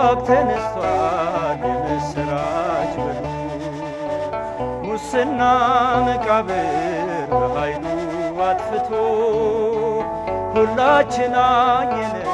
አምላክ ተነስቷል የምስራች በሉ። ሙስና መቃብር በኃይሉ አጥፍቶ ሁላችን አየነ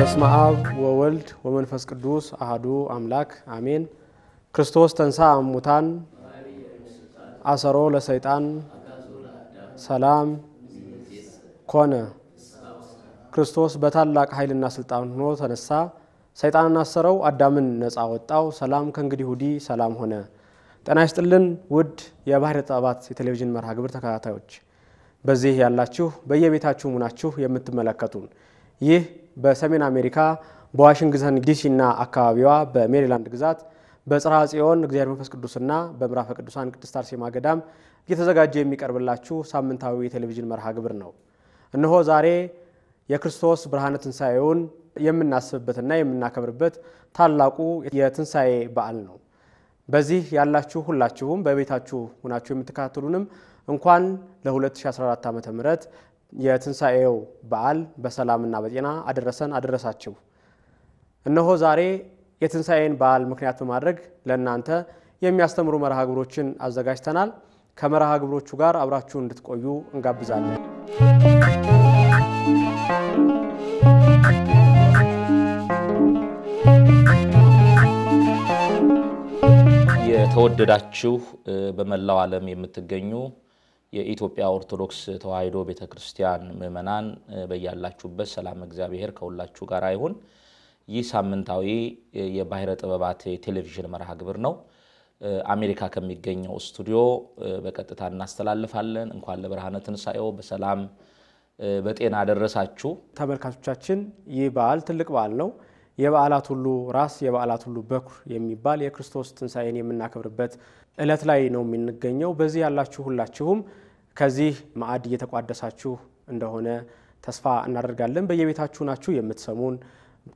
በስመ አብ ወወልድ ወመንፈስ ቅዱስ አህዱ አምላክ አሜን። ክርስቶስ ተንሳ አሙታን አሰሮ ለሰይጣን ሰላም ኮነ። ክርስቶስ በታላቅ ኃይልና ስልጣን ሆኖ ተነሳ። ሰይጣንን አሰረው፣ አዳምን ነፃ ወጣው። ሰላም ከእንግዲህ ወዲህ ሰላም ሆነ። ጤና ይስጥልን ውድ የባህር ጥበባት የቴሌቪዥን መርሃ ግብር ተከታታዮች፣ በዚህ ያላችሁ በየቤታችሁ ሙናችሁ የምትመለከቱን ይህ በሰሜን አሜሪካ በዋሽንግተን እና አካባቢዋ በሜሪላንድ ግዛት በጽርሐ ጽዮን እግዚአብሔር መንፈስ ቅዱስና በምዕራፈ ቅዱሳን ቅድስት አርሴማ ገዳም እየተዘጋጀ የሚቀርብላችሁ ሳምንታዊ የቴሌቪዥን መርሃ ግብር ነው። እነሆ ዛሬ የክርስቶስ ብርሃነ ትንሣኤውን የምናስብበትና የምናከብርበት ታላቁ የትንሣኤ በዓል ነው። በዚህ ያላችሁ ሁላችሁም በቤታችሁ ሁናችሁ የምትከታተሉንም እንኳን ለ2014 ዓ ም የትንሣኤው በዓል በሰላምና በጤና አደረሰን አደረሳችሁ። እነሆ ዛሬ የትንሣኤን በዓል ምክንያት በማድረግ ለእናንተ የሚያስተምሩ መርሃ ግብሮችን አዘጋጅተናል። ከመርሃ ግብሮቹ ጋር አብራችሁ እንድትቆዩ እንጋብዛለን። የተወደዳችሁ በመላው ዓለም የምትገኙ የኢትዮጵያ ኦርቶዶክስ ተዋሕዶ ቤተ ክርስቲያን ምእመናን በያላችሁበት ሰላም እግዚአብሔር ከሁላችሁ ጋር ይሁን። ይህ ሳምንታዊ የባሕረ ጥበባት ቴሌቪዥን መርሃ ግብር ነው። አሜሪካ ከሚገኘው ስቱዲዮ በቀጥታ እናስተላልፋለን። እንኳን ለብርሃነ ትንሣኤው በሰላም በጤና አደረሳችሁ። ተመልካቾቻችን ይህ በዓል ትልቅ በዓል ነው። የበዓላት ሁሉ ራስ የበዓላት ሁሉ በኩር የሚባል የክርስቶስ ትንሣኤን የምናከብርበት ዕለት ላይ ነው የምንገኘው። በዚህ ያላችሁ ሁላችሁም ከዚህ ማዕድ እየተቋደሳችሁ እንደሆነ ተስፋ እናደርጋለን። በየቤታችሁ ናችሁ የምትሰሙን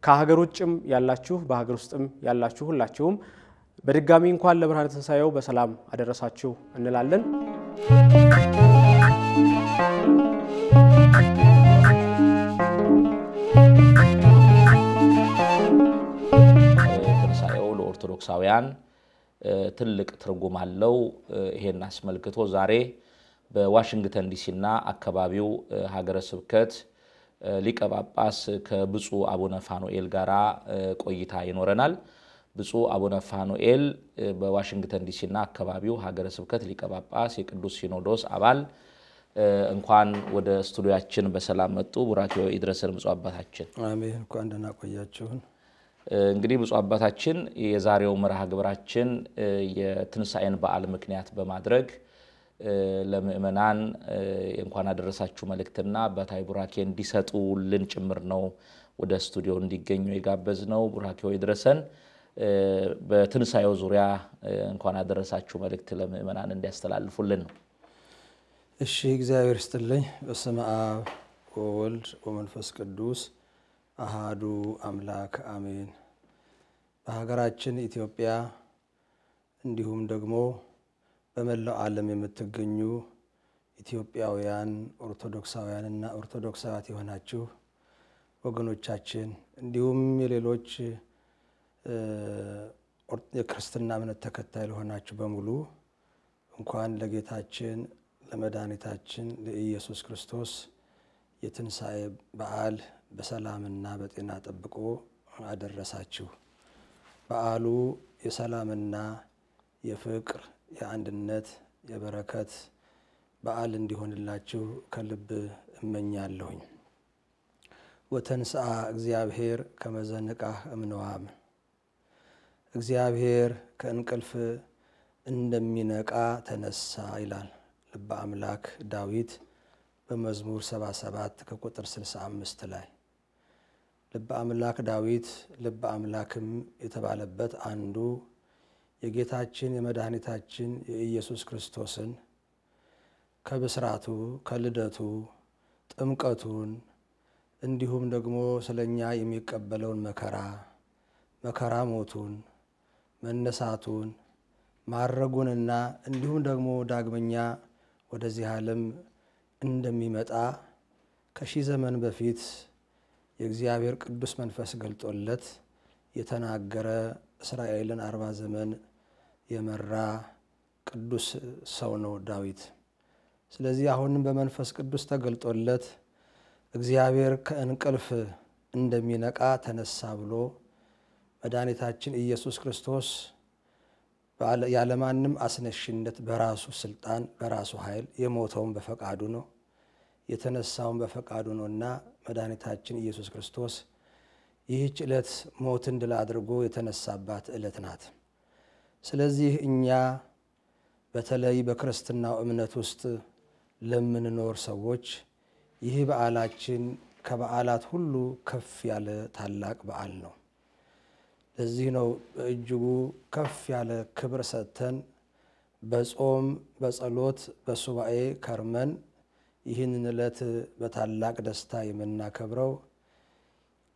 ከሀገር ውጭም ያላችሁ በሀገር ውስጥም ያላችሁ ሁላችሁም በድጋሚ እንኳን ለብርሃነ ትንሣኤው በሰላም አደረሳችሁ እንላለን። ኦርቶዶክሳውያን ትልቅ ትርጉም አለው። ይሄን አስመልክቶ ዛሬ በዋሽንግተን ዲሲና አካባቢው ሀገረ ስብከት ሊቀ ጳጳስ ከብፁዕ አቡነ ፋኑኤል ጋር ቆይታ ይኖረናል። ብፁዕ አቡነ ፋኑኤል በዋሽንግተን ዲሲና አካባቢው ሀገረ ስብከት ሊቀ ጳጳስ፣ የቅዱስ ሲኖዶስ አባል፣ እንኳን ወደ ስቱዲያችን በሰላም መጡ። ቡራኪዮ ይድረሰን ብፁዕ አባታችን። አሜን። እንኳን ደህና ቆያችሁን። እንግዲህ ብፁ አባታችን የዛሬው መርሃ ግብራችን የትንሣኤን በዓል ምክንያት በማድረግ ለምእመናን እንኳን አደረሳችሁ መልእክትና አባታዊ ቡራኬ እንዲሰጡልን ጭምር ነው ወደ ስቱዲዮ እንዲገኙ የጋበዝ ነው። ቡራኬው ይድረሰን። በትንሣኤው ዙሪያ እንኳን አደረሳችሁ መልእክት ለምእመናን እንዲያስተላልፉልን ነው። እሺ፣ እግዚአብሔር ይስጥልኝ። በስመ አብ ወወልድ ወመንፈስ ቅዱስ አሃዱ አምላክ አሜን። በሀገራችን ኢትዮጵያ እንዲሁም ደግሞ በመላው ዓለም የምትገኙ ኢትዮጵያውያን ኦርቶዶክሳውያንና ኦርቶዶክሳውያት የሆናችሁ ወገኖቻችን እንዲሁም የሌሎች የክርስትና እምነት ተከታይ ለሆናችሁ በሙሉ እንኳን ለጌታችን ለመድኃኒታችን ለኢየሱስ ክርስቶስ የትንሣኤ በዓል በሰላምና በጤና ጠብቆ አደረሳችሁ። በዓሉ የሰላምና የፍቅር የአንድነት የበረከት በዓል እንዲሆንላችሁ ከልብ እመኛለሁኝ። ወተንስአ እግዚአብሔር ከመዘንቃህ እምነዋም እግዚአብሔር ከእንቅልፍ እንደሚነቃ ተነሳ ይላል ልበ አምላክ ዳዊት በመዝሙር 77 ከቁጥር 65 ላይ ልበ አምላክ ዳዊት ልበ አምላክም የተባለበት አንዱ የጌታችን የመድኃኒታችን የኢየሱስ ክርስቶስን ከብስራቱ ከልደቱ ጥምቀቱን እንዲሁም ደግሞ ስለኛ የሚቀበለውን መከራ መከራ ሞቱን መነሳቱን ማረጉንና እንዲሁም ደግሞ ዳግመኛ ወደዚህ ዓለም እንደሚመጣ ከሺህ ዘመን በፊት የእግዚአብሔር ቅዱስ መንፈስ ገልጦለት የተናገረ እስራኤልን አርባ ዘመን የመራ ቅዱስ ሰው ነው ዳዊት። ስለዚህ አሁንም በመንፈስ ቅዱስ ተገልጦለት እግዚአብሔር ከእንቅልፍ እንደሚነቃ ተነሳ ብሎ መድኃኒታችን ኢየሱስ ክርስቶስ ያለማንም አስነሽነት በራሱ ስልጣን በራሱ ኃይል የሞተውን በፈቃዱ ነው የተነሳውን በፈቃዱ እና መድኃኒታችን ኢየሱስ ክርስቶስ ይህች ዕለት ሞትን ድል አድርጎ የተነሳባት ዕለት ናት። ስለዚህ እኛ በተለይ በክርስትናው እምነት ውስጥ ለምንኖር ሰዎች ይህ በዓላችን ከበዓላት ሁሉ ከፍ ያለ ታላቅ በዓል ነው። ለዚህ ነው በእጅጉ ከፍ ያለ ክብር ሰጥተን በጾም፣ በጸሎት፣ በሱባኤ ከርመን ይህንን ዕለት በታላቅ ደስታ የምናከብረው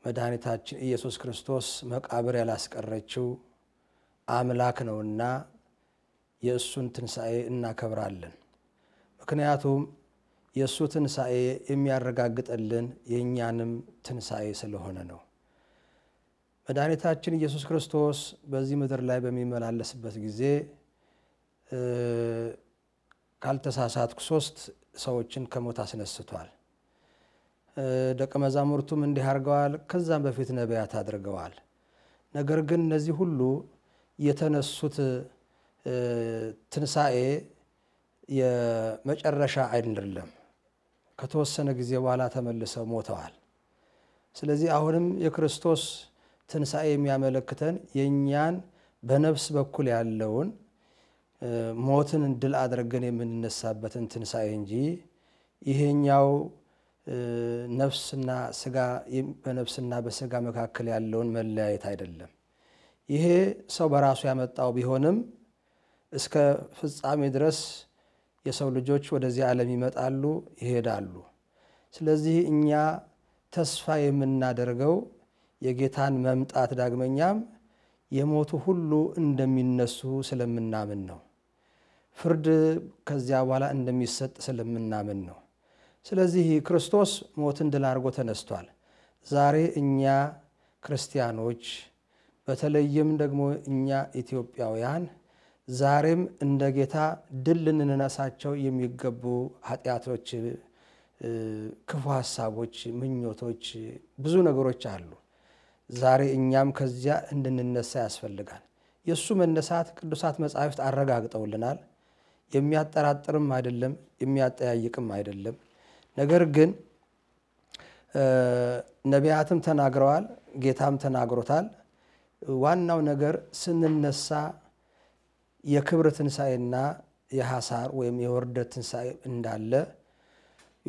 መድኃኒታችን ኢየሱስ ክርስቶስ መቃብር ያላስቀረችው አምላክ ነውና የእሱን ትንሣኤ እናከብራለን። ምክንያቱም የእሱ ትንሣኤ የሚያረጋግጥልን የእኛንም ትንሣኤ ስለሆነ ነው። መድኃኒታችን ኢየሱስ ክርስቶስ በዚህ ምድር ላይ በሚመላለስበት ጊዜ ካልተሳሳትኩ ሶስት ሰዎችን ከሞት አስነስቷል። ደቀ መዛሙርቱም እንዲህ አድርገዋል፣ ከዛም በፊት ነቢያት አድርገዋል። ነገር ግን እነዚህ ሁሉ የተነሱት ትንሣኤ የመጨረሻ አይደለም። ከተወሰነ ጊዜ በኋላ ተመልሰው ሞተዋል። ስለዚህ አሁንም የክርስቶስ ትንሣኤ የሚያመለክተን የእኛን በነፍስ በኩል ያለውን ሞትን ድል አድርገን የምንነሳበትን ትንሣኤ እንጂ ይሄኛው ነፍስና ስጋ በነፍስና በስጋ መካከል ያለውን መለያየት አይደለም። ይሄ ሰው በራሱ ያመጣው ቢሆንም እስከ ፍጻሜ ድረስ የሰው ልጆች ወደዚህ ዓለም ይመጣሉ፣ ይሄዳሉ። ስለዚህ እኛ ተስፋ የምናደርገው የጌታን መምጣት ዳግመኛም የሞቱ ሁሉ እንደሚነሱ ስለምናምን ነው። ፍርድ ከዚያ በኋላ እንደሚሰጥ ስለምናምን ነው። ስለዚህ ክርስቶስ ሞትን ድል አድርጎ ተነስቷል። ዛሬ እኛ ክርስቲያኖች በተለይም ደግሞ እኛ ኢትዮጵያውያን ዛሬም እንደ ጌታ ድል ልንነሳቸው የሚገቡ ኃጢአቶች፣ ክፉ ሀሳቦች፣ ምኞቶች፣ ብዙ ነገሮች አሉ። ዛሬ እኛም ከዚያ እንድንነሳ ያስፈልጋል። የእሱ መነሳት ቅዱሳት መጻሕፍት አረጋግጠውልናል። የሚያጠራጥርም አይደለም፣ የሚያጠያይቅም አይደለም። ነገር ግን ነቢያትም ተናግረዋል፣ ጌታም ተናግሮታል። ዋናው ነገር ስንነሳ የክብር ትንሣኤና የሐሳር ወይም የወርደት ትንሣኤ እንዳለ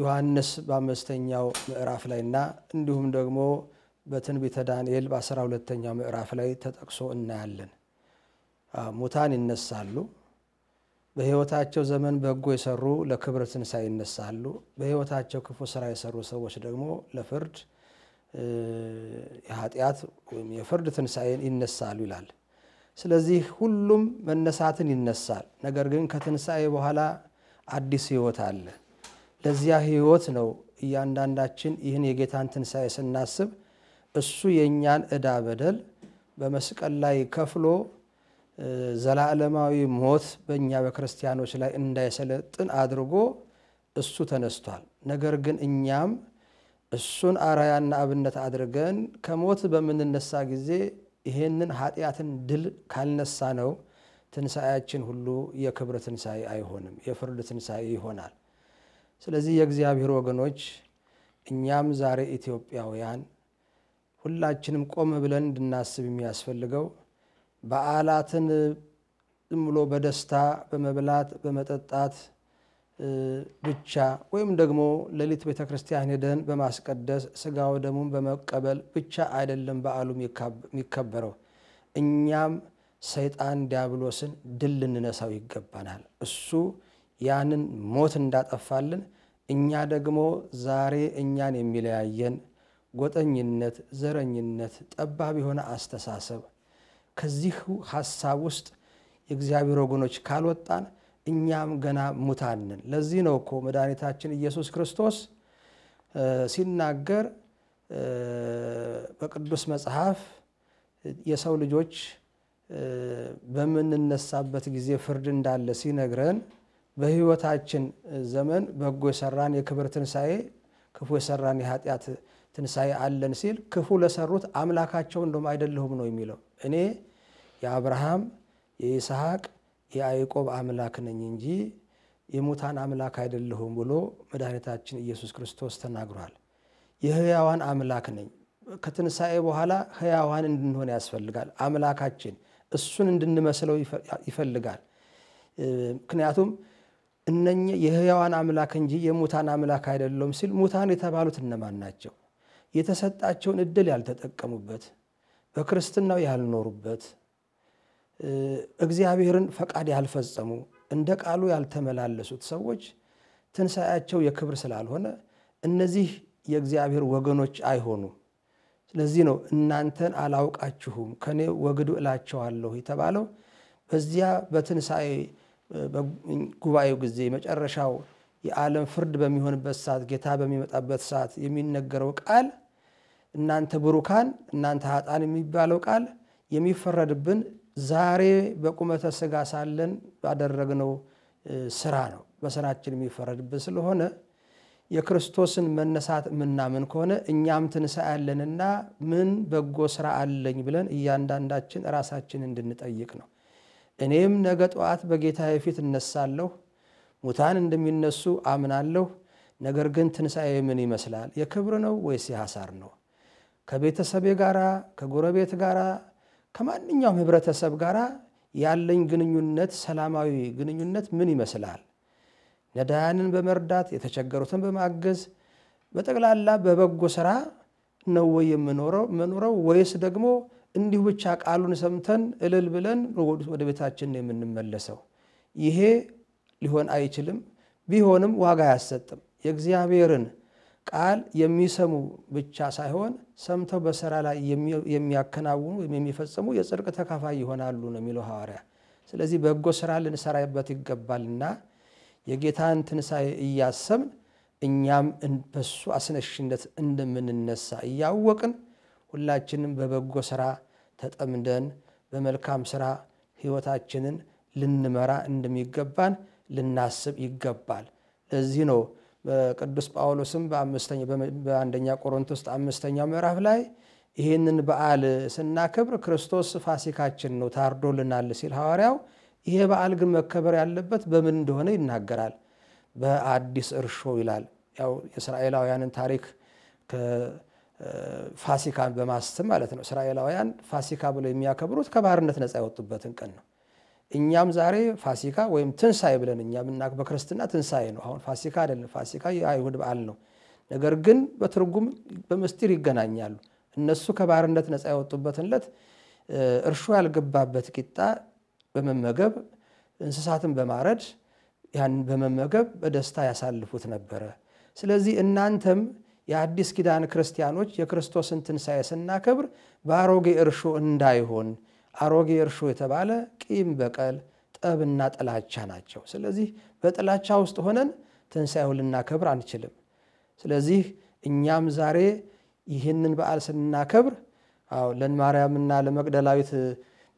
ዮሐንስ በአምስተኛው ምዕራፍ ላይና እንዲሁም ደግሞ በትንቢተ ዳንኤል በአስራ ሁለተኛው ምዕራፍ ላይ ተጠቅሶ እናያለን። ሙታን ይነሳሉ። በህይወታቸው ዘመን በጎ የሰሩ ለክብር ትንሳኤ ይነሳሉ። በህይወታቸው ክፉ ስራ የሰሩ ሰዎች ደግሞ ለፍርድ የኃጢአት ወይም የፍርድ ትንሳኤን ይነሳሉ ይላል። ስለዚህ ሁሉም መነሳትን ይነሳል። ነገር ግን ከትንሣኤ በኋላ አዲስ ህይወት አለ። ለዚያ ህይወት ነው እያንዳንዳችን ይህን የጌታን ትንሣኤ ስናስብ እሱ የእኛን ዕዳ በደል በመስቀል ላይ ከፍሎ ዘላለማዊ ሞት በእኛ በክርስቲያኖች ላይ እንዳይሰለጥን አድርጎ እሱ ተነስቷል። ነገር ግን እኛም እሱን አራያና አብነት አድርገን ከሞት በምንነሳ ጊዜ ይሄንን ኃጢአትን ድል ካልነሳ ነው ትንሣኤያችን ሁሉ የክብር ትንሣኤ አይሆንም፣ የፍርድ ትንሣኤ ይሆናል። ስለዚህ የእግዚአብሔር ወገኖች እኛም ዛሬ ኢትዮጵያውያን ሁላችንም ቆም ብለን እንድናስብ የሚያስፈልገው በዓላትን ዝም ብሎ በደስታ በመብላት በመጠጣት ብቻ ወይም ደግሞ ሌሊት ቤተ ክርስቲያን ሄደን በማስቀደስ ስጋው ደሙን በመቀበል ብቻ አይደለም በዓሉ የሚከበረው። እኛም ሰይጣን ዲያብሎስን ድል ልንነሳው ይገባናል። እሱ ያንን ሞት እንዳጠፋልን፣ እኛ ደግሞ ዛሬ እኛን የሚለያየን ጎጠኝነት፣ ዘረኝነት፣ ጠባብ የሆነ አስተሳሰብ ከዚህ ሀሳብ ውስጥ የእግዚአብሔር ወገኖች ካልወጣን እኛም ገና ሙታንን ለዚህ ነው እኮ መድኃኒታችን ኢየሱስ ክርስቶስ ሲናገር በቅዱስ መጽሐፍ የሰው ልጆች በምንነሳበት ጊዜ ፍርድ እንዳለ ሲነግረን በሕይወታችን ዘመን በጎ የሰራን የክብር ትንሣኤ፣ ክፉ የሰራን የኃጢአት ትንሣኤ አለን ሲል ክፉ ለሰሩት አምላካቸው እንደውም አይደለሁም ነው የሚለው እኔ የአብርሃም የይስሐቅ የያዕቆብ አምላክ ነኝ እንጂ የሙታን አምላክ አይደለሁም ብሎ መድኃኒታችን ኢየሱስ ክርስቶስ ተናግሯል። የህያዋን አምላክ ነኝ። ከትንሣኤ በኋላ ህያዋን እንድንሆን ያስፈልጋል። አምላካችን እሱን እንድንመስለው ይፈልጋል። ምክንያቱም እነ የህያዋን አምላክ እንጂ የሙታን አምላክ አይደለሁም ሲል ሙታን የተባሉት እነማን ናቸው? የተሰጣቸውን እድል ያልተጠቀሙበት፣ በክርስትናው ያልኖሩበት እግዚአብሔርን ፈቃድ ያልፈጸሙ እንደ ቃሉ ያልተመላለሱት ሰዎች ትንሣኤያቸው የክብር ስላልሆነ እነዚህ የእግዚአብሔር ወገኖች አይሆኑ ስለዚህ ነው እናንተን አላውቃችሁም ከኔ ወግዱ እላቸዋለሁ የተባለው። በዚያ በትንሣኤ ጉባኤው ጊዜ መጨረሻው የዓለም ፍርድ በሚሆንበት ሰዓት ጌታ በሚመጣበት ሰዓት የሚነገረው ቃል እናንተ ብሩካን እናንተ ሀጣን የሚባለው ቃል የሚፈረድብን ዛሬ በቁመተ ስጋ ሳለን ባደረግነው ስራ ነው በስራችን የሚፈረድብን ስለሆነ የክርስቶስን መነሳት የምናምን ከሆነ እኛም ትንሣኤ ያለንና ምን በጎ ስራ አለኝ ብለን እያንዳንዳችን ራሳችን እንድንጠይቅ ነው። እኔም ነገ ጠዋት በጌታ ፊት እነሳለሁ፣ ሙታን እንደሚነሱ አምናለሁ። ነገር ግን ትንሣኤ ምን ይመስላል? የክብር ነው ወይስ የሐሳር ነው? ከቤተሰቤ ጋራ ከጎረቤት ጋራ ከማንኛውም ህብረተሰብ ጋር ያለኝ ግንኙነት ሰላማዊ ግንኙነት ምን ይመስላል? ነዳያንን በመርዳት የተቸገሩትን በማገዝ በጠቅላላ በበጎ ስራ ነው ወይ የምኖረው ወይስ ደግሞ እንዲሁ ብቻ ቃሉን ሰምተን እልል ብለን ወደ ቤታችን የምንመለሰው? ይሄ ሊሆን አይችልም። ቢሆንም ዋጋ አያሰጥም። የእግዚአብሔርን ቃል የሚሰሙ ብቻ ሳይሆን ሰምተው በስራ ላይ የሚያከናውኑ ወይም የሚፈጽሙ የጽድቅ ተካፋይ ይሆናሉ ነው የሚለው ሐዋርያ። ስለዚህ በጎ ስራ ልንሰራበት ይገባልና የጌታን ትንሣኤ እያሰብን እኛም በሱ አስነሽነት እንደምንነሳ እያወቅን ሁላችንም በበጎ ስራ ተጠምደን በመልካም ስራ ህይወታችንን ልንመራ እንደሚገባን ልናስብ ይገባል። ለዚህ ነው በቅዱስ ጳውሎስም በአንደኛ ቆሮንቶስ አምስተኛው ምዕራፍ ላይ ይህንን በዓል ስናከብር ክርስቶስ ፋሲካችን ነው ታርዶልናል ሲል ሐዋርያው፣ ይሄ በዓል ግን መከበር ያለበት በምን እንደሆነ ይናገራል። በአዲስ እርሾ ይላል። ያው የእስራኤላውያንን ታሪክ ፋሲካን በማስብ ማለት ነው። እስራኤላውያን ፋሲካ ብለው የሚያከብሩት ከባርነት ነፃ የወጡበትን ቀን ነው። እኛም ዛሬ ፋሲካ ወይም ትንሣኤ ብለን እኛ ምናቅ በክርስትና ትንሣኤ ነው። አሁን ፋሲካ አይደለም፣ ፋሲካ የአይሁድ በዓል ነው። ነገር ግን በትርጉም በምስጢር ይገናኛሉ። እነሱ ከባርነት ነፃ የወጡበትን ዕለት እርሾ ያልገባበት ቂጣ በመመገብ እንስሳትን በማረድ ያን በመመገብ በደስታ ያሳልፉት ነበረ። ስለዚህ እናንተም የአዲስ ኪዳን ክርስቲያኖች የክርስቶስን ትንሣኤ ስናከብር በአሮጌ እርሾ እንዳይሆን አሮጌ እርሾ የተባለ ቂም በቀል፣ ጠብና ጥላቻ ናቸው። ስለዚህ በጥላቻ ውስጥ ሆነን ትንሣኤው ልናከብር አንችልም። ስለዚህ እኛም ዛሬ ይህንን በዓል ስናከብር ለማርያምና ለመግደላዊት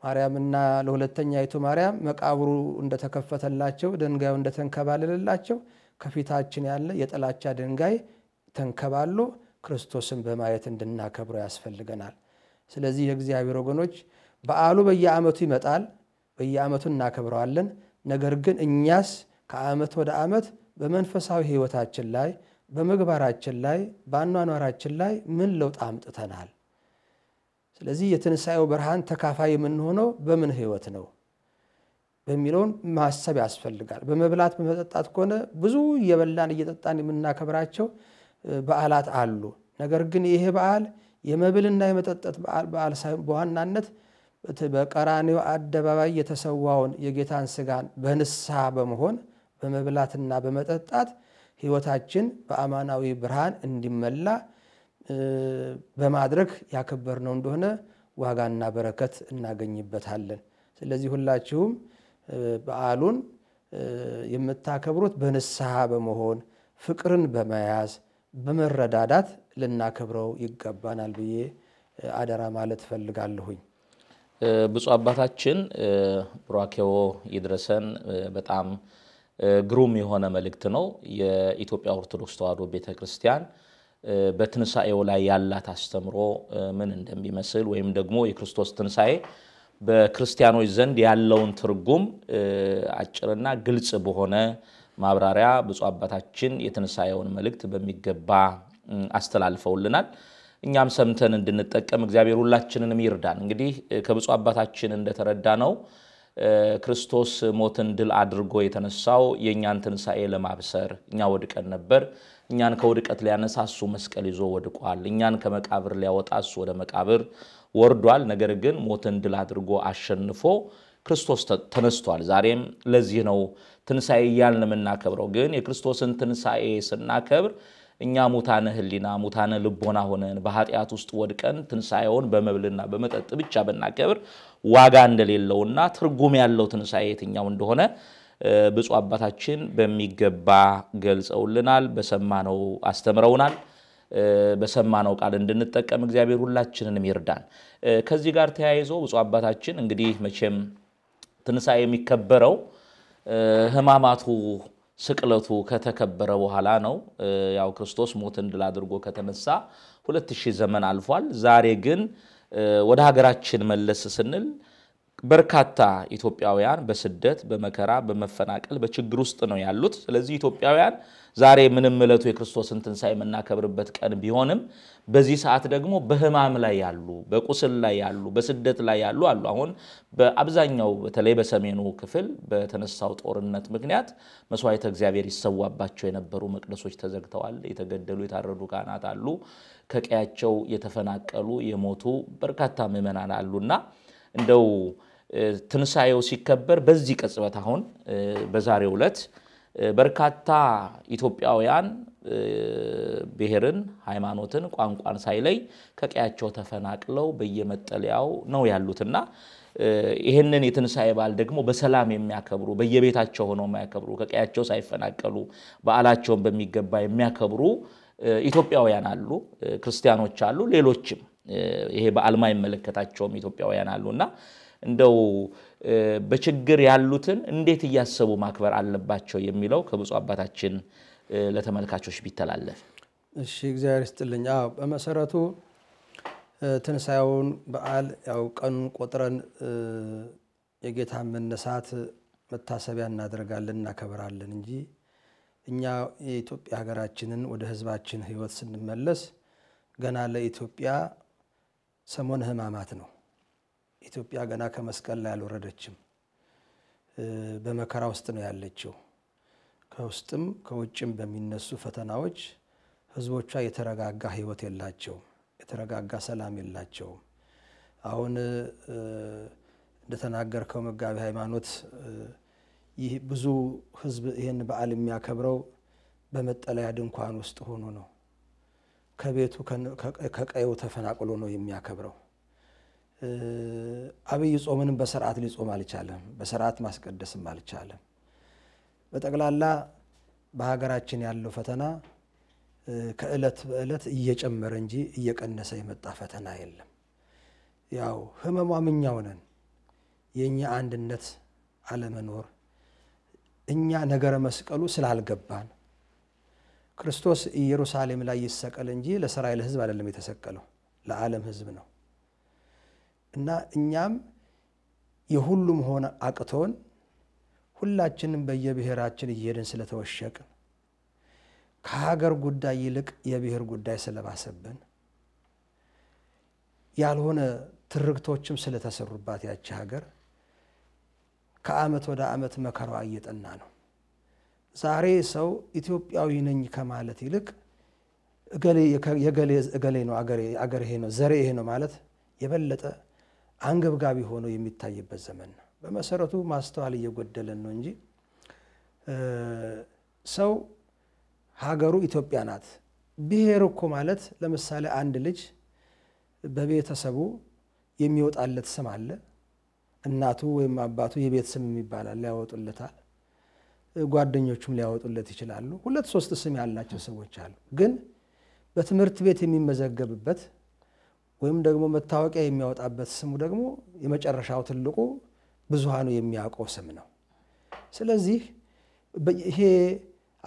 ማርያምና ለሁለተኛይቱ ማርያም መቃብሩ እንደተከፈተላቸው ድንጋዩ እንደተንከባለለላቸው ከፊታችን ያለ የጥላቻ ድንጋይ ተንከባሎ ክርስቶስን በማየት እንድናከብረው ያስፈልገናል። ስለዚህ የእግዚአብሔር ወገኖች በዓሉ በየዓመቱ ይመጣል፣ በየዓመቱ እናከብረዋለን። ነገር ግን እኛስ ከዓመት ወደ ዓመት በመንፈሳዊ ሕይወታችን ላይ በምግባራችን ላይ በአኗኗራችን ላይ ምን ለውጥ አምጥተናል? ስለዚህ የትንሣኤው ብርሃን ተካፋይ የምንሆነው በምን ሕይወት ነው በሚለውን ማሰብ ያስፈልጋል። በመብላት በመጠጣት ከሆነ ብዙ እየበላን እየጠጣን የምናከብራቸው በዓላት አሉ። ነገር ግን ይሄ በዓል የመብልና የመጠጠት በዓል ሳይሆን በዋናነት በቀራኒው አደባባይ የተሰዋውን የጌታን ስጋን በንስሐ በመሆን በመብላትና በመጠጣት ህይወታችን በአማናዊ ብርሃን እንዲመላ በማድረግ ያከበርነው እንደሆነ ዋጋና በረከት እናገኝበታለን። ስለዚህ ሁላችሁም በዓሉን የምታከብሩት በንስሐ በመሆን ፍቅርን በመያዝ በመረዳዳት ልናከብረው ይገባናል ብዬ አደራ ማለት እፈልጋለሁኝ። ብፁዕ አባታችን ቡራኬዎ ይድረሰን። በጣም ግሩም የሆነ መልእክት ነው። የኢትዮጵያ ኦርቶዶክስ ተዋሕዶ ቤተ ክርስቲያን በትንሣኤው ላይ ያላት አስተምሮ ምን እንደሚመስል ወይም ደግሞ የክርስቶስ ትንሣኤ በክርስቲያኖች ዘንድ ያለውን ትርጉም አጭርና ግልጽ በሆነ ማብራሪያ ብፁዕ አባታችን የትንሣኤውን መልእክት በሚገባ አስተላልፈውልናል። እኛም ሰምተን እንድንጠቀም እግዚአብሔር ሁላችንንም ይርዳን። እንግዲህ ከብፁዕ አባታችን እንደተረዳ ነው ክርስቶስ ሞትን ድል አድርጎ የተነሳው የእኛን ትንሣኤ ለማብሰር እኛ ወድቀን ነበር። እኛን ከውድቀት ሊያነሳ እሱ መስቀል ይዞ ወድቋል። እኛን ከመቃብር ሊያወጣ እሱ ወደ መቃብር ወርዷል። ነገር ግን ሞትን ድል አድርጎ አሸንፎ ክርስቶስ ተነስቷል። ዛሬም ለዚህ ነው ትንሣኤ እያልን የምናከብረው። ግን የክርስቶስን ትንሣኤ ስናከብር እኛ ሙታነ ህሊና ሙታነ ልቦና ሆነን በኃጢአት ውስጥ ወድቀን ትንሣኤውን በመብልና በመጠጥ ብቻ ብናከብር ዋጋ እንደሌለውና ትርጉም ያለው ትንሣኤ የትኛው እንደሆነ ብፁ አባታችን በሚገባ ገልጸውልናል፣ በሰማነው አስተምረውናል። በሰማነው ቃል እንድንጠቀም እግዚአብሔር ሁላችንንም ይርዳን። ከዚህ ጋር ተያይዞ ብፁ አባታችን እንግዲህ መቼም ትንሣኤ የሚከበረው ህማማቱ ስቅለቱ ከተከበረ በኋላ ነው። ያው ክርስቶስ ሞትን ድል አድርጎ ከተነሳ ሁለት ሺህ ዘመን አልፏል። ዛሬ ግን ወደ ሀገራችን መለስ ስንል በርካታ ኢትዮጵያውያን በስደት በመከራ በመፈናቀል በችግር ውስጥ ነው ያሉት። ስለዚህ ኢትዮጵያውያን ዛሬ ምንም ዕለቱ የክርስቶስን ትንሣኤ የምናከብርበት ቀን ቢሆንም በዚህ ሰዓት ደግሞ በሕማም ላይ ያሉ፣ በቁስል ላይ ያሉ፣ በስደት ላይ ያሉ አሉ። አሁን በአብዛኛው በተለይ በሰሜኑ ክፍል በተነሳው ጦርነት ምክንያት መስዋዕተ እግዚአብሔር ይሰዋባቸው የነበሩ መቅደሶች ተዘግተዋል። የተገደሉ የታረዱ ካህናት አሉ። ከቀያቸው የተፈናቀሉ የሞቱ በርካታ ምዕመናን አሉና እንደው ትንሣኤው ሲከበር በዚህ ቅጽበት አሁን በዛሬው ዕለት በርካታ ኢትዮጵያውያን ብሔርን፣ ሃይማኖትን፣ ቋንቋን ሳይለይ ከቀያቸው ተፈናቅለው በየመጠለያው ነው ያሉትና ይህንን የትንሣኤ በዓል ደግሞ በሰላም የሚያከብሩ በየቤታቸው ሆነው የሚያከብሩ ከቀያቸው ሳይፈናቀሉ በዓላቸውን በሚገባ የሚያከብሩ ኢትዮጵያውያን አሉ፣ ክርስቲያኖች አሉ፣ ሌሎችም ይሄ በዓል ማይመለከታቸውም ኢትዮጵያውያን አሉና እንደው በችግር ያሉትን እንዴት እያሰቡ ማክበር አለባቸው የሚለው ከብፁ አባታችን ለተመልካቾች ቢተላለፍ። እሺ፣ እግዚአብሔር ይስጥልኝ። በመሰረቱ ትንሣኤውን በዓል ያው ቀኑን ቆጥረን የጌታ መነሳት መታሰቢያ እናደርጋለን እናከብራለን እንጂ እኛ የኢትዮጵያ ሀገራችንን ወደ ህዝባችን ህይወት ስንመለስ ገና ለኢትዮጵያ ሰሞን ህማማት ነው። ኢትዮጵያ ገና ከመስቀል ላይ አልወረደችም። በመከራ ውስጥ ነው ያለችው። ከውስጥም ከውጭም በሚነሱ ፈተናዎች ህዝቦቿ የተረጋጋ ህይወት የላቸውም፣ የተረጋጋ ሰላም የላቸውም። አሁን እንደተናገርከው መጋቢ ሃይማኖት ይህ ብዙ ህዝብ ይህን በዓል የሚያከብረው በመጠለያ ድንኳን ውስጥ ሆኖ ነው። ከቤቱ ከቀየው ተፈናቅሎ ነው የሚያከብረው። አብይ ጾምንም በስርዓት ሊጾም አልቻለም። በስርዓት ማስቀደስም አልቻለም። በጠቅላላ በሀገራችን ያለው ፈተና ከእለት በእለት እየጨመረ እንጂ እየቀነሰ የመጣ ፈተና የለም። ያው ህመሟ ምኛው ነን የእኛ አንድነት አለመኖር እኛ ነገረ መስቀሉ ስላልገባን ክርስቶስ ኢየሩሳሌም ላይ ይሰቀል እንጂ ለእስራኤል ህዝብ አይደለም የተሰቀለው፣ ለዓለም ህዝብ ነው። እና እኛም የሁሉም ሆነ አቅቶን ሁላችንም በየብሔራችን እየሄድን ስለተወሸቅን ከሀገር ጉዳይ ይልቅ የብሔር ጉዳይ ስለባሰብን ያልሆነ ትርክቶችም ስለተሰሩባት ያቺ ሀገር ከአመት ወደ አመት መከራዋ እየጠና ነው። ዛሬ ሰው ኢትዮጵያዊ ነኝ ከማለት ይልቅ እገሌ ነው ይሄ ነው ዘሬ ይሄ ነው ማለት የበለጠ አንገብጋቢ ሆኖ የሚታይበት ዘመን ነው። በመሰረቱ ማስተዋል እየጎደለን ነው እንጂ ሰው ሀገሩ ኢትዮጵያ ናት። ብሔር እኮ ማለት ለምሳሌ አንድ ልጅ በቤተሰቡ የሚወጣለት ስም አለ። እናቱ ወይም አባቱ የቤት ስም የሚባላል ሊያወጡለታል። ጓደኞቹም ሊያወጡለት ይችላሉ። ሁለት ሶስት ስም ያላቸው ሰዎች አሉ። ግን በትምህርት ቤት የሚመዘገብበት ወይም ደግሞ መታወቂያ የሚያወጣበት ስሙ ደግሞ የመጨረሻው ትልቁ ብዙሃኑ የሚያውቀው ስም ነው። ስለዚህ ይሄ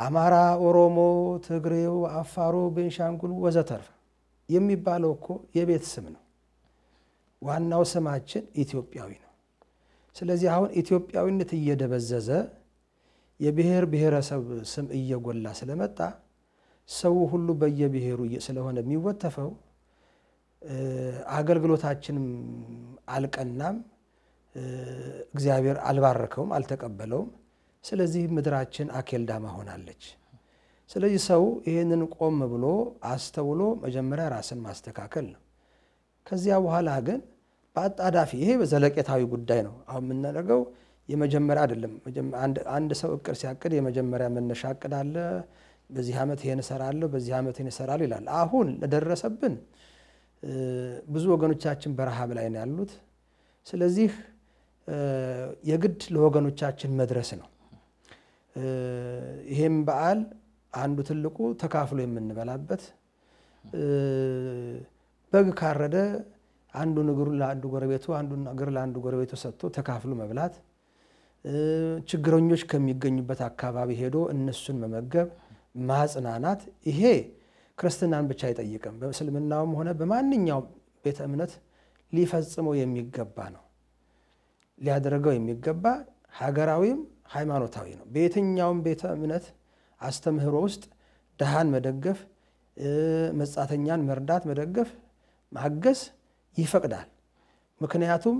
አማራ፣ ኦሮሞ፣ ትግሬው፣ አፋሩ፣ ቤንሻንጉል ወዘተርፍ የሚባለው እኮ የቤት ስም ነው። ዋናው ስማችን ኢትዮጵያዊ ነው። ስለዚህ አሁን ኢትዮጵያዊነት እየደበዘዘ የብሔር ብሔረሰብ ስም እየጎላ ስለመጣ ሰው ሁሉ በየብሔሩ ስለሆነ የሚወተፈው አገልግሎታችንም አልቀናም፣ እግዚአብሔር አልባረከውም፣ አልተቀበለውም። ስለዚህ ምድራችን አኬልዳማ ሆናለች። ስለዚህ ሰው ይህንን ቆም ብሎ አስተውሎ መጀመሪያ ራስን ማስተካከል ነው። ከዚያ በኋላ ግን በአጣዳፊ ይሄ ዘለቄታዊ ጉዳይ ነው። አሁን የምናደርገው የመጀመሪያ አይደለም። አንድ ሰው እቅድ ሲያቅድ የመጀመሪያ መነሻ እቅድ አለ። በዚህ ዓመት ይሄን እሰራለሁ፣ በዚህ ዓመት ይሄን እሰራለሁ ይላል። አሁን ለደረሰብን ብዙ ወገኖቻችን በረሃብ ላይ ነው ያሉት። ስለዚህ የግድ ለወገኖቻችን መድረስ ነው። ይሄም በዓል አንዱ ትልቁ ተካፍሎ የምንበላበት በግ ካረደ አንዱ እግሩን ለአንዱ ጎረቤቱ አንዱን እግር ለአንዱ ጎረቤቱ ሰጥቶ ተካፍሎ መብላት፣ ችግረኞች ከሚገኙበት አካባቢ ሄዶ እነሱን መመገብ፣ ማጽናናት ይሄ ክርስትናን ብቻ አይጠይቅም። በእስልምናውም ሆነ በማንኛውም ቤተ እምነት ሊፈጽመው የሚገባ ነው፣ ሊያደርገው የሚገባ ሀገራዊም ሃይማኖታዊ ነው። በየትኛውም ቤተ እምነት አስተምህሮ ውስጥ ድሃን መደገፍ፣ መጻተኛን መርዳት፣ መደገፍ፣ ማገዝ ይፈቅዳል። ምክንያቱም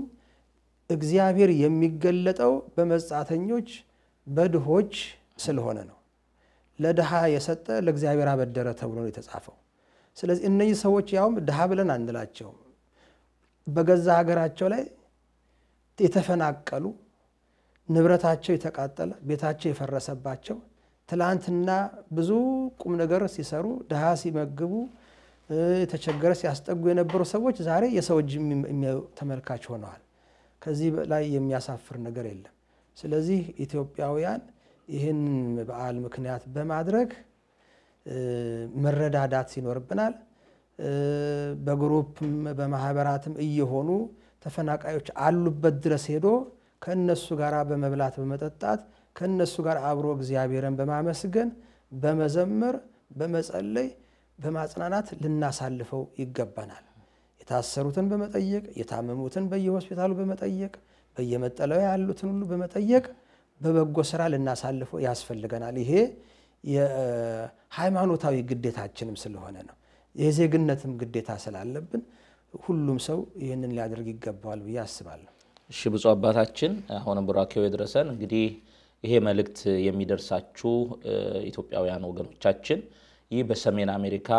እግዚአብሔር የሚገለጠው በመጻተኞች በድሆች ስለሆነ ነው። ለድሃ የሰጠ ለእግዚአብሔር አበደረ ተብሎ ነው የተጻፈው። ስለዚህ እነዚህ ሰዎች ያውም ድሃ ብለን አንላቸውም። በገዛ ሀገራቸው ላይ የተፈናቀሉ፣ ንብረታቸው የተቃጠለ፣ ቤታቸው የፈረሰባቸው ትላንትና ብዙ ቁም ነገር ሲሰሩ ድሃ ሲመግቡ የተቸገረ ሲያስጠጉ የነበሩ ሰዎች ዛሬ የሰው እጅ ተመልካች ሆነዋል። ከዚህ ላይ የሚያሳፍር ነገር የለም። ስለዚህ ኢትዮጵያውያን ይህን በዓል ምክንያት በማድረግ መረዳዳት ይኖርብናል። በግሩፕም በማህበራትም እየሆኑ ተፈናቃዮች አሉበት ድረስ ሄዶ ከእነሱ ጋር በመብላት በመጠጣት ከእነሱ ጋር አብሮ እግዚአብሔርን በማመስገን በመዘመር በመጸለይ በማጽናናት ልናሳልፈው ይገባናል። የታሰሩትን በመጠየቅ የታመሙትን በየሆስፒታሉ በመጠየቅ በየመጠለያ ያሉትን ሁሉ በመጠየቅ በበጎ ስራ ልናሳልፈው ያስፈልገናል። ይሄ የሃይማኖታዊ ግዴታችንም ስለሆነ ነው። የዜግነትም ግዴታ ስላለብን ሁሉም ሰው ይህንን ሊያደርግ ይገባዋል ብዬ አስባለሁ። እሺ፣ ብፁዕ አባታችን አሁንም ቡራኬው የድረሰን። እንግዲህ ይሄ መልእክት የሚደርሳችሁ ኢትዮጵያውያን ወገኖቻችን ይህ በሰሜን አሜሪካ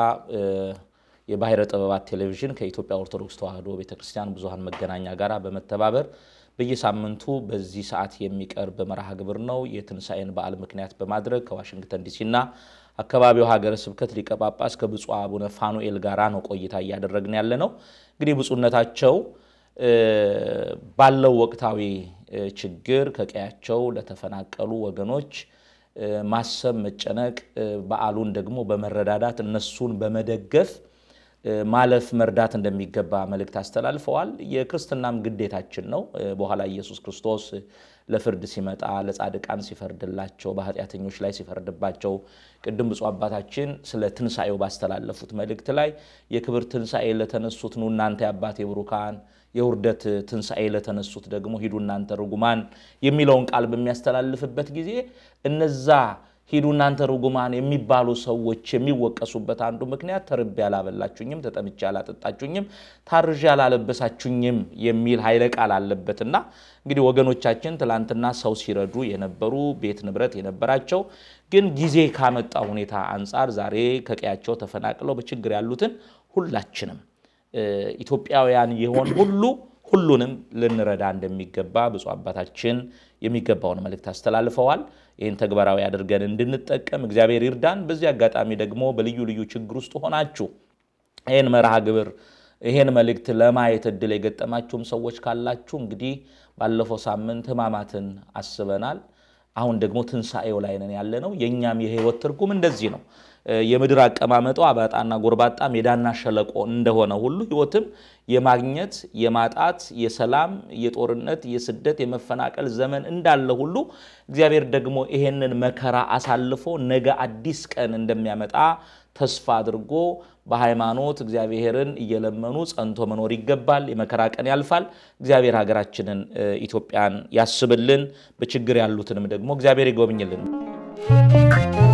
የባህረ ጥበባት ቴሌቪዥን ከኢትዮጵያ ኦርቶዶክስ ተዋህዶ ቤተክርስቲያን ብዙሃን መገናኛ ጋር በመተባበር በየሳምንቱ በዚህ ሰዓት የሚቀርብ መርሃ ግብር ነው። የትንሣኤን በዓል ምክንያት በማድረግ ከዋሽንግተን ዲሲና አካባቢው ሀገረ ስብከት ሊቀ ጳጳስ ከብፁዕ አቡነ ፋኑኤል ጋር ነው ቆይታ እያደረግን ያለ ነው። እንግዲህ ብፁዕነታቸው ባለው ወቅታዊ ችግር ከቀያቸው ለተፈናቀሉ ወገኖች ማሰብ፣ መጨነቅ፣ በዓሉን ደግሞ በመረዳዳት እነሱን በመደገፍ ማለፍ መርዳት እንደሚገባ መልእክት አስተላልፈዋል። የክርስትናም ግዴታችን ነው። በኋላ ኢየሱስ ክርስቶስ ለፍርድ ሲመጣ ለጻድቃን ሲፈርድላቸው፣ በኃጢአተኞች ላይ ሲፈርድባቸው፣ ቅድም ብፁዕ አባታችን ስለ ትንሣኤው ባስተላለፉት መልእክት ላይ የክብር ትንሣኤ ለተነሱት ኑ እናንተ የአባቴ ብሩካን፣ የውርደት ትንሣኤ ለተነሱት ደግሞ ሂዱ እናንተ ርጉማን የሚለውን ቃል በሚያስተላልፍበት ጊዜ እነዛ ሂዱ እናንተ ርጉማን የሚባሉ ሰዎች የሚወቀሱበት አንዱ ምክንያት ተርቤ አላበላችሁኝም፣ ተጠምቼ አላጠጣችሁኝም፣ ታርዤ አላለበሳችሁኝም የሚል ኃይለ ቃል አለበትና እንግዲህ ወገኖቻችን ትላንትና ሰው ሲረዱ የነበሩ ቤት ንብረት የነበራቸው ግን ጊዜ ካመጣ ሁኔታ አንጻር ዛሬ ከቀያቸው ተፈናቅለው በችግር ያሉትን ሁላችንም ኢትዮጵያውያን የሆን ሁሉ ሁሉንም ልንረዳ እንደሚገባ ብፁዕ አባታችን የሚገባውን መልእክት አስተላልፈዋል። ይህን ተግባራዊ አድርገን እንድንጠቀም እግዚአብሔር ይርዳን። በዚህ አጋጣሚ ደግሞ በልዩ ልዩ ችግር ውስጥ ሆናችሁ ይህን መርሃ ግብር ይህን መልእክት ለማየት እድል የገጠማችሁም ሰዎች ካላችሁ እንግዲህ ባለፈው ሳምንት ሕማማትን አስበናል። አሁን ደግሞ ትንሣኤው ላይ ነን ያለ ነው። የእኛም የህይወት ትርጉም እንደዚህ ነው። የምድር አቀማመጡ አባጣና ጎርባጣ ሜዳና ሸለቆ እንደሆነ ሁሉ ህይወትም የማግኘት የማጣት፣ የሰላም፣ የጦርነት፣ የስደት፣ የመፈናቀል ዘመን እንዳለ ሁሉ እግዚአብሔር ደግሞ ይሄንን መከራ አሳልፎ ነገ አዲስ ቀን እንደሚያመጣ ተስፋ አድርጎ በሃይማኖት እግዚአብሔርን እየለመኑ ጸንቶ መኖር ይገባል። የመከራ ቀን ያልፋል። እግዚአብሔር ሀገራችንን ኢትዮጵያን ያስብልን፣ በችግር ያሉትንም ደግሞ እግዚአብሔር ይጎብኝልን።